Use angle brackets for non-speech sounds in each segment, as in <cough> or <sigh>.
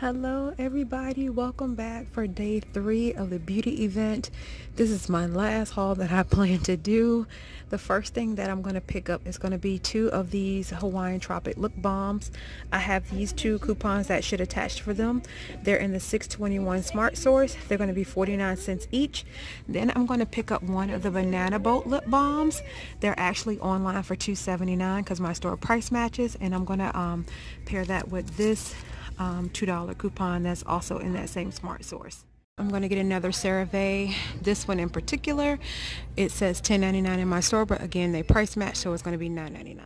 Hello everybody, welcome back for day three of the beauty event. This is my last haul that I <laughs> plan to do. The first thing that I'm going to pick up is going to be two of these Hawaiian Tropic Lip Balms. I have these two coupons that should attach for them. They're in the 621 Smart Source. They're going to be 49 cents each. Then I'm going to pick up one of the Banana Boat Lip Balms. They're actually online for 279 because my store price matches and I'm going to um, pair that with this um, $2 coupon that's also in that same smart source. I'm going to get another CeraVe. This one in particular, it says $10.99 in my store, but again, they price match, so it's going to be $9.99.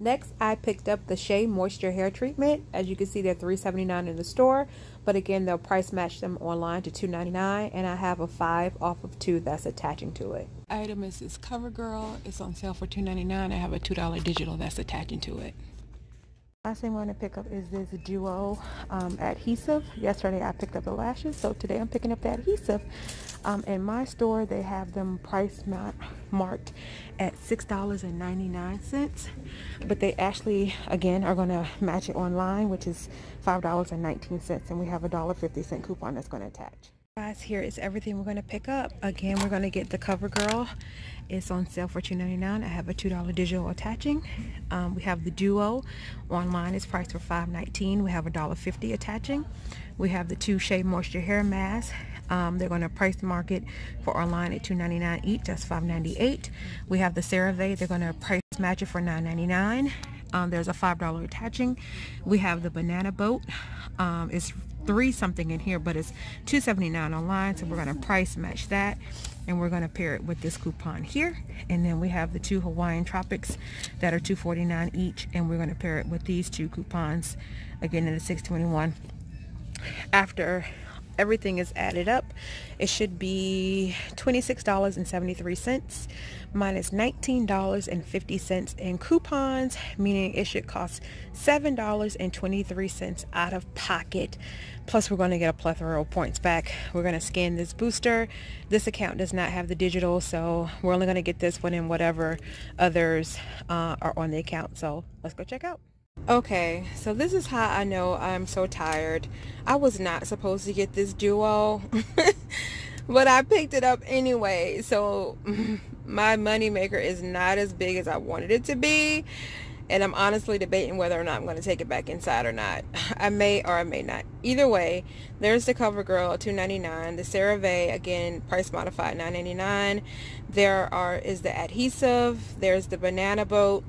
Next, I picked up the Shea Moisture Hair Treatment. As you can see, they're $3.79 in the store, but again, they'll price match them online to $2.99, and I have a 5 off of 2 that's attaching to it. Item is this CoverGirl. It's on sale for $2.99. I have a $2 digital that's attaching to it. Last thing I want to pick up is this Duo um, adhesive. Yesterday I picked up the lashes, so today I'm picking up the adhesive. Um, in my store, they have them price mar marked at $6.99, but they actually, again, are going to match it online, which is $5.19, and we have a $1.50 coupon that's going to attach. Guys, here is everything we're going to pick up. Again, we're going to get the CoverGirl. It's on sale for $2.99. I have a $2 digital attaching. Um, we have the Duo. Online, it's priced for $5.19. We have a $1.50 attaching. We have the two Shea Moisture Hair masks. Um, they're going to price market for online at $2.99 each. That's $5.98. We have the CeraVe. They're going to price match it for $9.99. Um, there's a $5 attaching. We have the Banana Boat. Um, it's three something in here, but it's 279 online. So we're going to price match that. And we're going to pair it with this coupon here. And then we have the two Hawaiian Tropics that are 249 each. And we're going to pair it with these two coupons. Again, in the 621 after everything is added up, it should be $26.73 minus $19.50 in coupons, meaning it should cost $7.23 out of pocket. Plus, we're going to get a plethora of points back. We're going to scan this booster. This account does not have the digital, so we're only going to get this one and whatever others uh, are on the account. So let's go check out. Okay, so this is how I know I'm so tired. I was not supposed to get this duo, <laughs> but I picked it up anyway. So <laughs> my moneymaker is not as big as I wanted it to be. And I'm honestly debating whether or not I'm going to take it back inside or not. <laughs> I may or I may not. Either way, there's the CoverGirl $2.99. The CeraVe, again, price modified $9.99. There are is the adhesive. There's the Banana Boat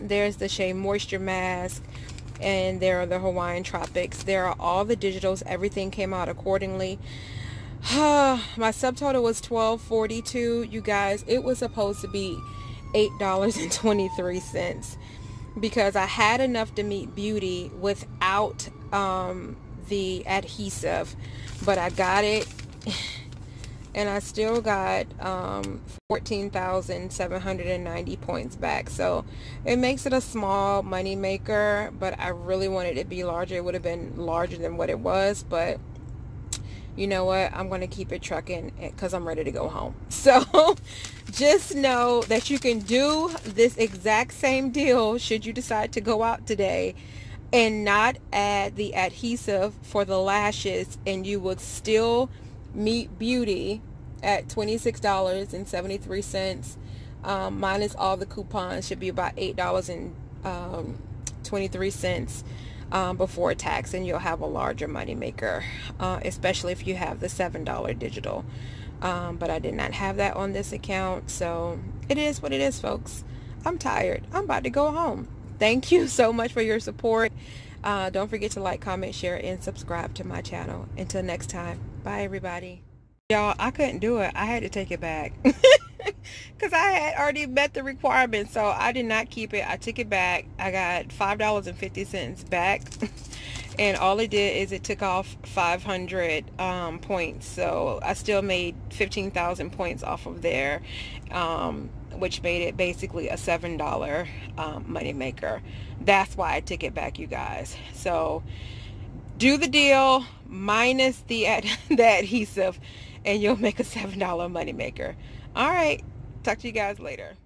there's the Shea Moisture Mask and there are the Hawaiian Tropics. There are all the digitals. Everything came out accordingly. <sighs> My subtotal was $12.42. You guys, it was supposed to be $8.23 because I had enough to meet beauty without um, the adhesive, but I got it and I still got um, 14,790 points back. So it makes it a small money maker, but I really wanted it to be larger. It would have been larger than what it was, but you know what? I'm going to keep it trucking because I'm ready to go home. <laughs> So just know that you can do this exact same deal should you decide to go out today and not add the adhesive for the lashes and you would still Meet Beauty at $26.73 um, minus all the coupons should be about $8.23 um, um, before tax and you'll have a larger moneymaker, uh, especially if you have the $7 digital. Um, but I did not have that on this account. So it is what it is, folks. I'm tired. I'm about to go home. Thank you <laughs> so much for your support. Uh, don't forget to like, comment, share, and subscribe to my channel. Until next time. Bye, everybody. Y'all, I couldn't do it. I had to take it back. Because <laughs> I had already met the requirement, so I did not keep it. I took it back. I got $5.50 back. <laughs> and all it did is it took off 500 um, points so I still made 15,000 points off of there um, which made it basically a seven dollar um, maker. that's why I took it back you guys so do the deal minus the, <laughs> the adhesive and you'll make a $7 moneymaker. All right. Talk to you guys later.